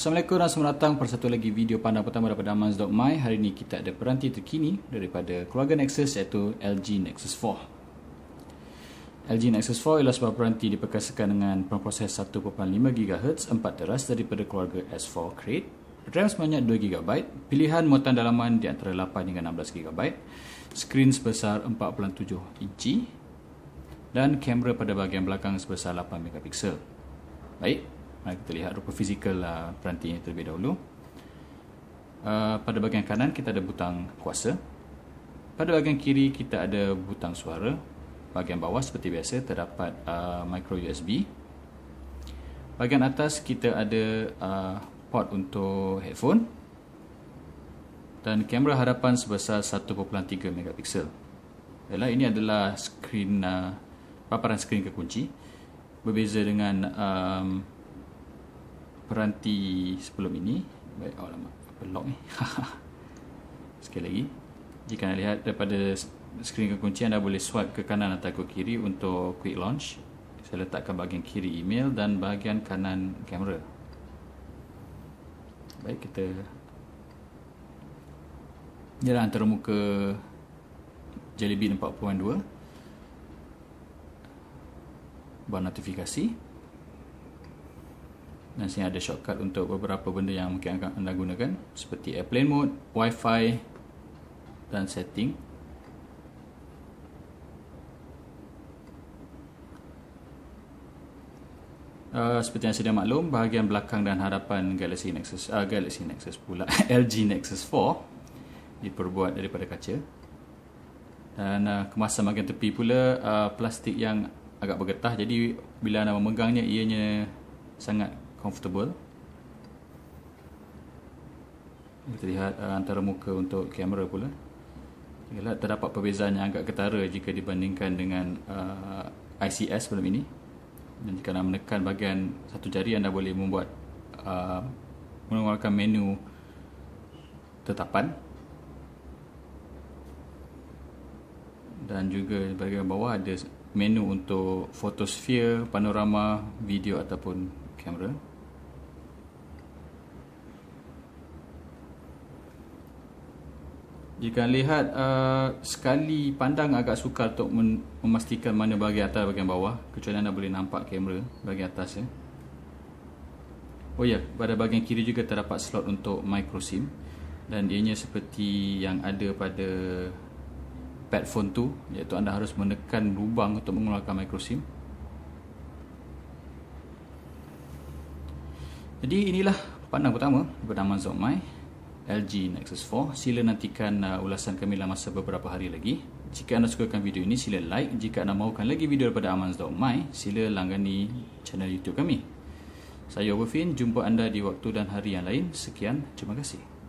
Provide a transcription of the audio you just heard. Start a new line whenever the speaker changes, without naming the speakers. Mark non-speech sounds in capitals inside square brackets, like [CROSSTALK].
Assalamualaikum dan selamat datang pada satu lagi video pandang pertama daripada Amaz.my Hari ini kita ada peranti terkini daripada keluarga Nexus iaitu LG Nexus 4 LG Nexus 4 ialah sebuah peranti diperkasakan dengan pemproses 1.5GHz 4 teras daripada keluarga S4 Crate RAM sebanyak 2GB, pilihan muatan dalaman di antara 8 hingga 16GB Skrin sebesar 4.7 inci Dan kamera pada bahagian belakang sebesar 8MP Baik, Mari kita lihat rupa fizikal uh, ah, ini terlebih dahulu. Uh, pada bahagian kanan kita ada butang kuasa. Pada bahagian kiri kita ada butang suara. Bahagian bawah seperti biasa terdapat uh, micro USB. Bahagian atas kita ada uh, port untuk headphone dan kamera hadapan sebesar 1.3 megapiksel. Ella ini adalah skrin uh, paparan skrin kekunci berbeza dengan um, peranti sebelum ini baik oh lama apa lock ni [LAUGHS] sekali lagi jika anda lihat daripada skrin kekunci anda boleh swipe ke kanan atau ke kiri untuk quick launch saya letakkan bahagian kiri email dan bahagian kanan kamera baik kita ni lah antara muka Jelly Bean 4.2 bar notifikasi dan sini ada shortcut untuk beberapa benda yang mungkin akan anda gunakan seperti airplane mode, wifi dan setting Uh, seperti yang sedia maklum, bahagian belakang dan hadapan Galaxy Nexus uh, Galaxy Nexus pula LG [LAUGHS] Nexus 4 diperbuat daripada kaca. Dan uh, kemasan bahagian tepi pula uh, plastik yang agak bergetah jadi bila anda memegangnya ianya sangat comfortable kita lihat uh, antara muka untuk kamera pula ialah terdapat perbezaan yang agak ketara jika dibandingkan dengan uh, ICS sebelum ini dan jika anda menekan bahagian satu jari anda boleh membuat uh, mengeluarkan menu tetapan dan juga di bahagian bawah ada menu untuk photosphere, panorama, video ataupun kamera jika lihat uh, sekali pandang agak sukar untuk memastikan mana bahagian atas bahagian bawah kecuali anda boleh nampak kamera bahagian atas ya. oh ya yeah, pada bahagian kiri juga terdapat slot untuk micro sim dan ianya seperti yang ada pada pad phone tu iaitu anda harus menekan lubang untuk mengeluarkan micro sim jadi inilah pandang pertama bernama Zokmai LG Nexus 4 Sila nantikan uh, ulasan kami dalam masa beberapa hari lagi Jika anda sukakan video ini sila like Jika anda mahukan lagi video daripada amans.my Sila langgani channel YouTube kami Saya Obafin, jumpa anda di waktu dan hari yang lain Sekian, terima kasih